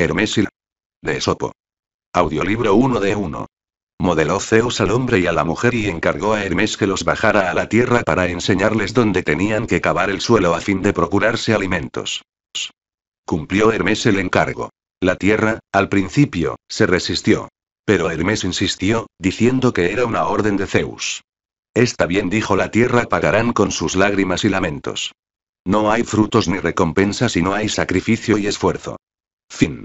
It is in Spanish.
Hermes y de Esopo. Audiolibro 1 de 1. Modeló Zeus al hombre y a la mujer y encargó a Hermes que los bajara a la tierra para enseñarles dónde tenían que cavar el suelo a fin de procurarse alimentos. Cumplió Hermes el encargo. La tierra, al principio, se resistió. Pero Hermes insistió, diciendo que era una orden de Zeus. Está bien, dijo la tierra, pagarán con sus lágrimas y lamentos. No hay frutos ni recompensa si no hay sacrificio y esfuerzo. Fin.